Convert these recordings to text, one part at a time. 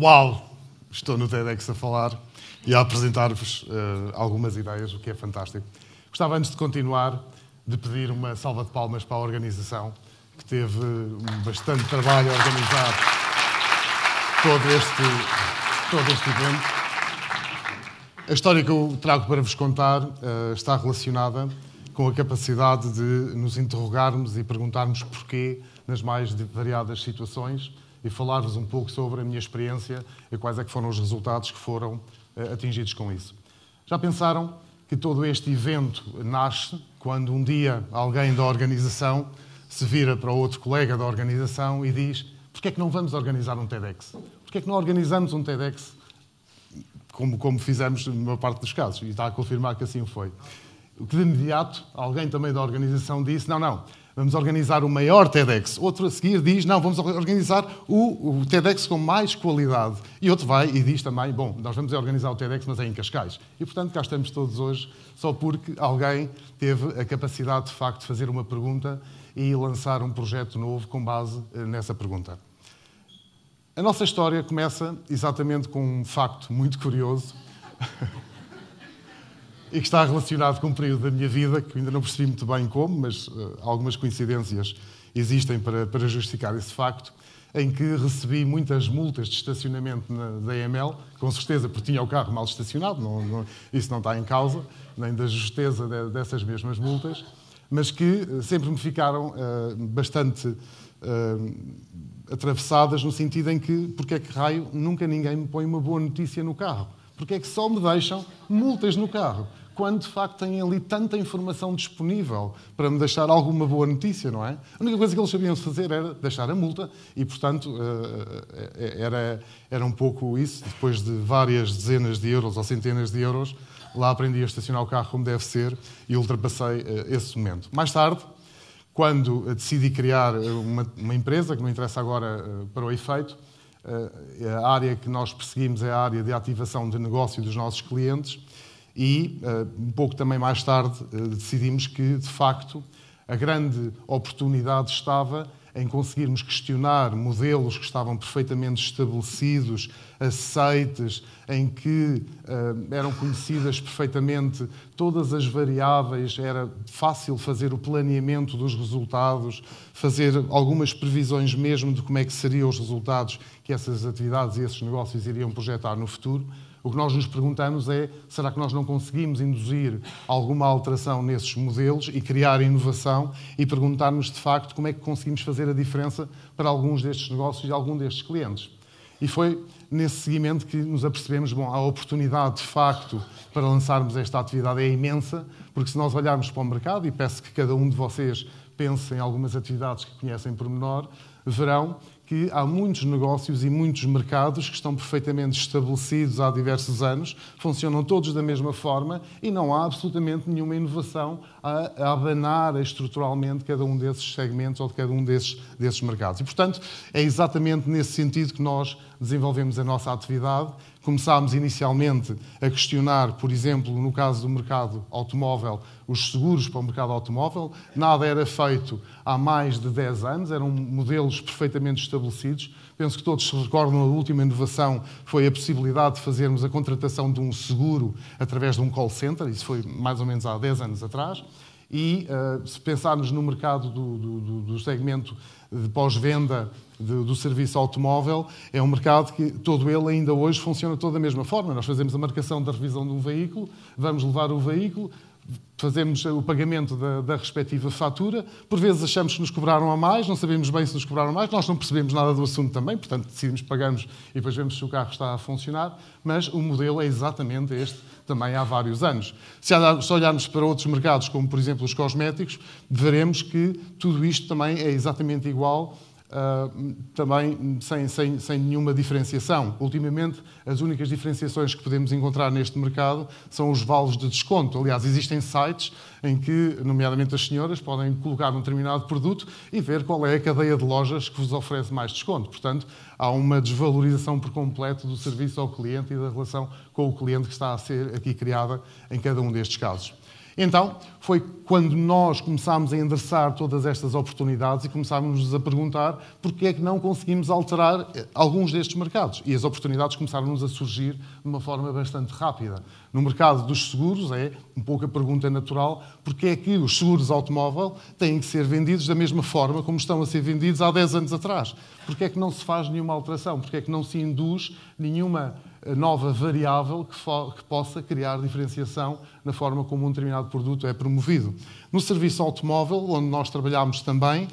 Uau! Estou no TEDx a falar e a apresentar-vos uh, algumas ideias, o que é fantástico. Gostava, antes de continuar, de pedir uma salva de palmas para a organização, que teve bastante trabalho a organizar todo este, todo este evento. A história que eu trago para vos contar uh, está relacionada com a capacidade de nos interrogarmos e perguntarmos porquê nas mais variadas situações e falar-vos um pouco sobre a minha experiência e quais é que foram os resultados que foram eh, atingidos com isso. Já pensaram que todo este evento nasce quando um dia alguém da organização se vira para outro colega da organização e diz: Porquê é que não vamos organizar um TEDx? Porquê é que não organizamos um TEDx como, como fizemos na maior parte dos casos? E está a confirmar que assim foi. O que de imediato alguém também da organização disse: Não, não, vamos organizar o maior TEDx. Outro a seguir diz, não, vamos organizar o, o, TEDx com mais qualidade. E outro vai e diz também, bom, nós vamos organizar o TEDx, mas é em Cascais. E, portanto, cá estamos todos hoje só porque alguém teve a capacidade, de facto, de fazer uma pergunta e lançar um projeto novo com base eh, nessa pergunta. A nossa história começa exatamente com um facto muito curioso. e que está relacionado com um período da minha vida que ainda não percebi muito bem como, mas uh, algumas coincidências existem para, para, justificar esse facto, em que recebi muitas multas de estacionamento na, da EML, com certeza porque tinha o carro mal estacionado, não, não, isso não está em causa, nem da justeza de, dessas mesmas multas, mas que eh, sempre me ficaram uh, bastante atravessadas no sentido em que, porque é que raio, nunca ninguém me põe uma boa notícia no carro? Porque é que só me deixam multas no carro? quando de facto têm ali tanta informação disponível para me deixar alguma boa notícia, não é? A única coisa que eles sabiam fazer era deixar a multa e, portanto, eh, eh, era, era um pouco isso. Depois de várias dezenas de euros ou centenas de euros, lá aprendi a estacionar o carro como deve ser e ultrapassei eh, esse momento. Mais tarde, quando decidi criar uma, uma empresa, que não interessa agora para o efeito, a área que nós perseguimos é a área de ativação de negócio dos nossos clientes e eh, um pouco também mais tarde eh, decidimos que, de facto, a grande oportunidade estava em conseguirmos questionar modelos que estavam perfeitamente estabelecidos, aceites, em que uh, eram conhecidas perfeitamente todas as variáveis, era fácil fazer o planeamento dos resultados, fazer algumas previsões mesmo de como é que seriam os resultados que essas atividades e esses negócios iriam projetar no futuro o que nós nos perguntamos é: será que nós não conseguimos induzir alguma alteração nesses modelos e criar inovação e perguntarmos de facto como é que conseguimos fazer a diferença para alguns destes negócios e algum destes clientes? E foi nesse seguimento que nos apercebemos, bom, a oportunidade de facto para lançarmos esta atividade é imensa, porque se nós olharmos para o mercado, e peço que cada um de vocês pense em algumas atividades que conhecem por menor, verão que há muitos negócios e muitos mercados que estão perfeitamente estabelecidos há diversos anos, funcionam todos da mesma forma e não há absolutamente nenhuma inovação a, abanar estruturalmente cada um desses segmentos ou de cada um desses, desses mercados. E, portanto, é exatamente nesse sentido que nós desenvolvemos a nossa atividade, Começámos inicialmente a questionar, por exemplo, no caso do mercado automóvel, os seguros para o mercado automóvel. Nada era feito há mais de 10 anos, eram modelos perfeitamente estabelecidos. Penso que todos se recordam, a última inovação foi a possibilidade de fazermos a contratação de um seguro através de um call center, isso foi mais ou menos há 10 anos atrás. E eh, se pensarmos no mercado do, do, do segmento de pós-venda do serviço automóvel, é um mercado que todo ele ainda hoje funciona toda da mesma forma. Nós fazemos a marcação da revisão de um veículo, vamos levar o veículo, fazemos o pagamento da, da, respectiva fatura, por vezes achamos que nos cobraram a mais, não sabemos bem se nos cobraram a mais, nós não percebemos nada do assunto também, portanto decidimos pagarmos e depois vemos se o carro está a funcionar, mas o modelo é exatamente este também há vários anos. se olharmos para outros mercados, como por exemplo os cosméticos, veremos que tudo isto também é exatamente igual Uh, também sem, sem, sem, nenhuma diferenciação. Ultimamente, as únicas diferenciações que podemos encontrar neste mercado são os vales de desconto. Aliás, existem sites em que, nomeadamente as senhoras, podem colocar um determinado produto e ver qual é a cadeia de lojas que vos oferece mais desconto. Portanto, há uma desvalorização por completo do serviço ao cliente e da relação com o cliente que está a ser aqui criada em cada um destes casos. Então, foi quando nós começámos a endereçar todas estas oportunidades e começámos a perguntar porque é que não conseguimos alterar eh, alguns destes mercados. E as oportunidades começaram-nos a surgir de uma forma bastante rápida. No mercado dos seguros, é um pouco a pergunta natural, porque é que os seguros automóvel têm que ser vendidos da mesma forma como estão a ser vendidos há 10 anos atrás? Porque é que não se faz nenhuma alteração? Porque é que não se induz nenhuma nova variável que, que, possa criar diferenciação na forma como um determinado produto é promovido. No serviço automóvel, onde nós trabalhamos também,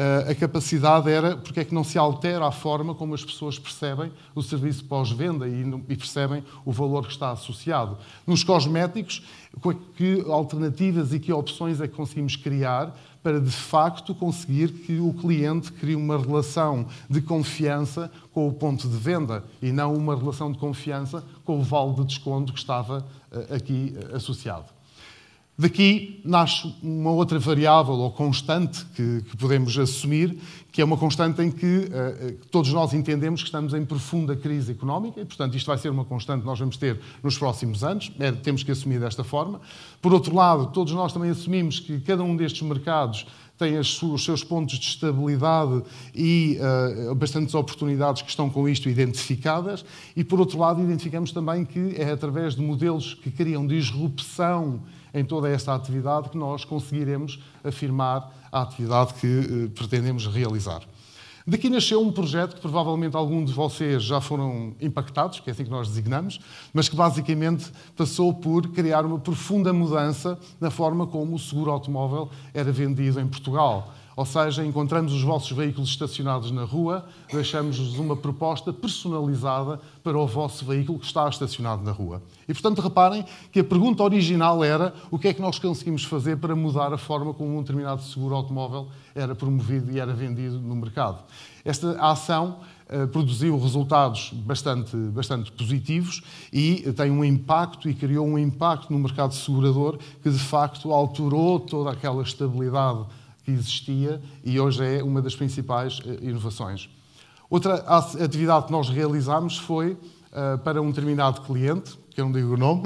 eh, a capacidade era porque é que não se altera a forma como as pessoas percebem o serviço pós-venda e, percebem o valor que está associado. Nos cosméticos, que alternativas e que opções é que conseguimos criar para de facto conseguir que o cliente crie uma relação de confiança com o ponto de venda e não uma relação de confiança com o vale de desconto que estava eh, aqui eh, associado. Daqui nasce uma outra variável ou constante que, que podemos assumir, que é uma constante em que, uh, que todos nós entendemos que estamos em profunda crise económica e, portanto, isto vai ser uma constante que nós vamos ter nos próximos anos, é, temos que assumir desta forma. Por outro lado, todos nós também assumimos que cada um destes mercados tem as, os seus pontos de estabilidade e uh, bastantes oportunidades que estão com isto identificadas, e por outro lado, identificamos também que é através de modelos que criam disrupção em toda esta atividade que nós conseguiremos afirmar a atividade que uh, pretendemos realizar. Daqui nasceu um projeto que provavelmente alguns de vocês já foram impactados, que é assim que nós designamos, mas que basicamente passou por criar uma profunda mudança na forma como o seguro automóvel era vendido em Portugal. Ou seja, encontramos os vossos veículos estacionados na rua, deixamos-vos uma proposta personalizada para o vosso veículo que está estacionado na rua. E, portanto, reparem que a pergunta original era o que é que nós conseguimos fazer para mudar a forma como um determinado seguro automóvel era promovido e era vendido no mercado. Esta ação eh, produziu resultados bastante, bastante positivos e tem um impacto e criou um impacto no mercado segurador que, de facto, alterou toda aquela estabilidade que existia e hoje é uma das principais eh, inovações. Outra atividade que nós realizamos foi eh, para um determinado cliente, que eu não digo o nome,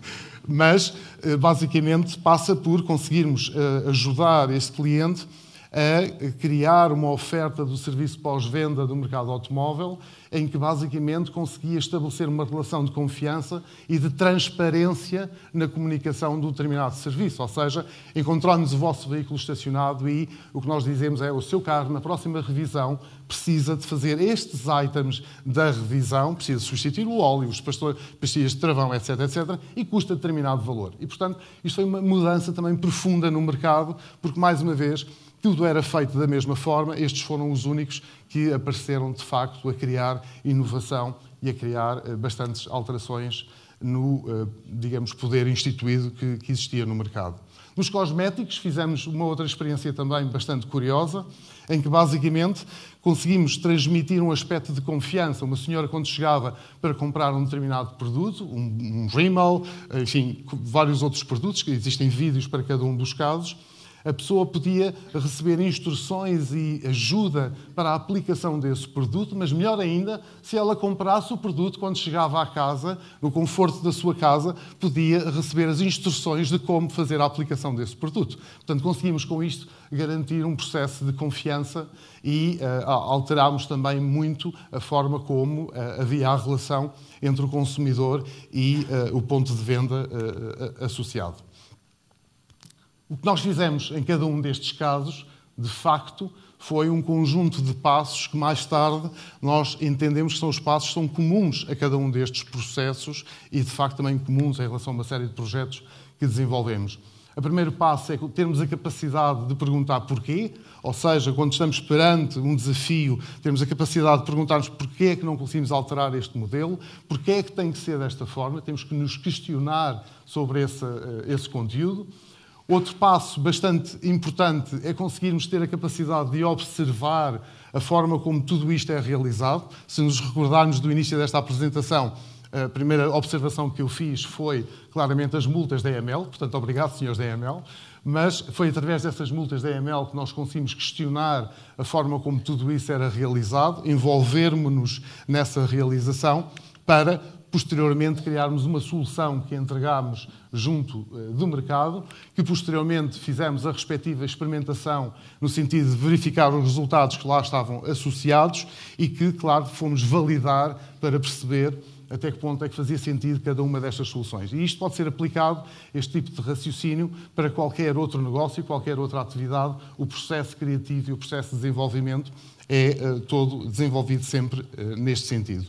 mas eh, basicamente passa por conseguirmos ajudar este cliente a criar uma oferta do serviço pós-venda do mercado automóvel em que basicamente conseguia estabelecer uma relação de confiança e de transparência na comunicação do determinado serviço. Ou seja, encontramos o vosso veículo estacionado e o que nós dizemos é o seu carro, na próxima revisão, precisa de fazer estes itens da revisão, precisa substituir o óleo, os pastilhas de travão, etc, etc, e custa determinado valor. E, portanto, isto foi uma mudança também profunda no mercado, porque, mais uma vez, tudo era feito da mesma forma, estes foram os únicos que apareceram de facto a criar inovação e a criar eh, bastantes alterações no, eh, digamos, poder instituído que, existia no mercado. Nos cosméticos fizemos uma outra experiência também bastante curiosa, em que basicamente conseguimos transmitir um aspecto de confiança. Uma senhora, quando chegava para comprar um determinado produto, um, um rímel, eh, enfim, vários outros produtos, que existem vídeos para cada um dos casos, a pessoa podia receber instruções e ajuda para a aplicação desse produto, mas melhor ainda, se ela comprasse o produto quando chegava à casa, no conforto da sua casa, podia receber as instruções de como fazer a aplicação desse produto. Portanto, conseguimos com isto garantir um processo de confiança e uh, alterámos também muito a forma como uh, havia a relação entre o consumidor e uh, o ponto de venda associado. O que nós fizemos em cada um destes casos, de facto, foi um conjunto de passos que mais tarde nós entendemos que são os passos que são comuns a cada um destes processos e, de facto, também comuns em relação a uma série de projetos que desenvolvemos. O primeiro passo é termos a capacidade de perguntar porquê, ou seja, quando estamos perante um desafio, temos a capacidade de perguntarmos porquê é que não conseguimos alterar este modelo, porquê é que tem que ser desta forma, temos que nos questionar sobre esse, eh, esse conteúdo. Outro passo bastante importante é conseguirmos ter a capacidade de observar a forma como tudo isto é realizado. Se nos recordarmos do início desta apresentação, a primeira observação que eu fiz foi claramente as multas da EML, portanto, obrigado, senhores da EML, mas foi através dessas multas da EML que nós conseguimos questionar a forma como tudo isso era realizado, envolvermos-nos nessa realização para posteriormente criarmos uma solução que entregámos junto eh, do mercado, que posteriormente fizemos a respectiva experimentação no sentido de verificar os resultados que lá estavam associados e que, claro, fomos validar para perceber até que ponto é que fazia sentido cada uma destas soluções. E isto pode ser aplicado, este tipo de raciocínio, para qualquer outro negócio, qualquer outra atividade. O processo criativo e o processo de desenvolvimento é uh, todo desenvolvido sempre uh, neste sentido.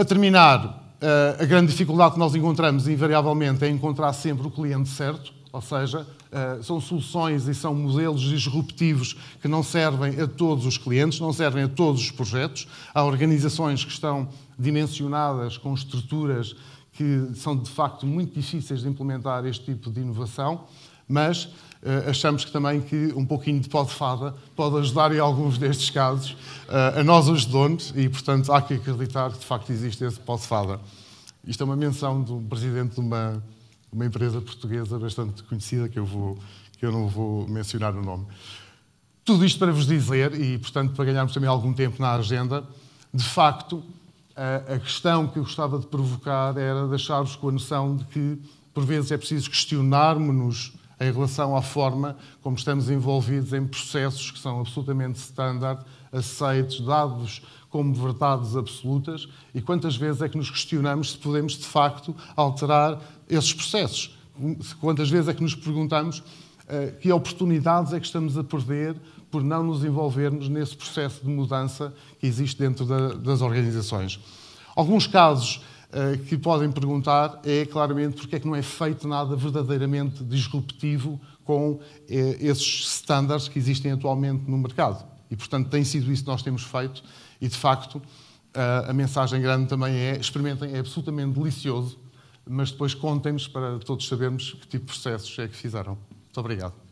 A terminar, eh, a grande dificuldade que nós encontramos, invariavelmente, é encontrar sempre o cliente certo, ou seja, eh, são soluções e são modelos disruptivos que não servem a todos os clientes, não servem a todos os projetos. Há organizações que estão dimensionadas com estruturas que são de facto muito difíceis de implementar este tipo de inovação mas uh, achamos que também que um pouquinho de pó de fada pode ajudar em alguns destes casos. Uh, a nós ajudou-nos e, portanto, há que acreditar que de facto existe esse pó de fada. Isto é uma menção de um presidente de uma, uma empresa portuguesa bastante conhecida, que eu, vou, que eu não vou mencionar o nome. Tudo isto para vos dizer, e portanto para ganharmos também algum tempo na agenda, de facto, a, questão que eu gostava de provocar era deixar-vos com a noção de que, por vezes, é preciso questionarmos-nos em relação à forma como estamos envolvidos em processos que são absolutamente standard, aceitos, dados como verdades absolutas e quantas vezes é que nos questionamos se podemos de facto alterar esses processos. Quantas vezes é que nos perguntamos uh, que oportunidades é que estamos a perder por não nos envolvermos nesse processo de mudança que existe dentro da, das organizações. Alguns casos eh, que podem perguntar é claramente porque é que não é feito nada verdadeiramente disruptivo com eh, esses standards que existem atualmente no mercado. E, portanto, tem sido isso que nós temos feito e, de facto, eh, a mensagem grande também é experimentem, é absolutamente delicioso, mas depois contem-nos para todos sabermos que tipo de processos é que fizeram. Muito obrigado.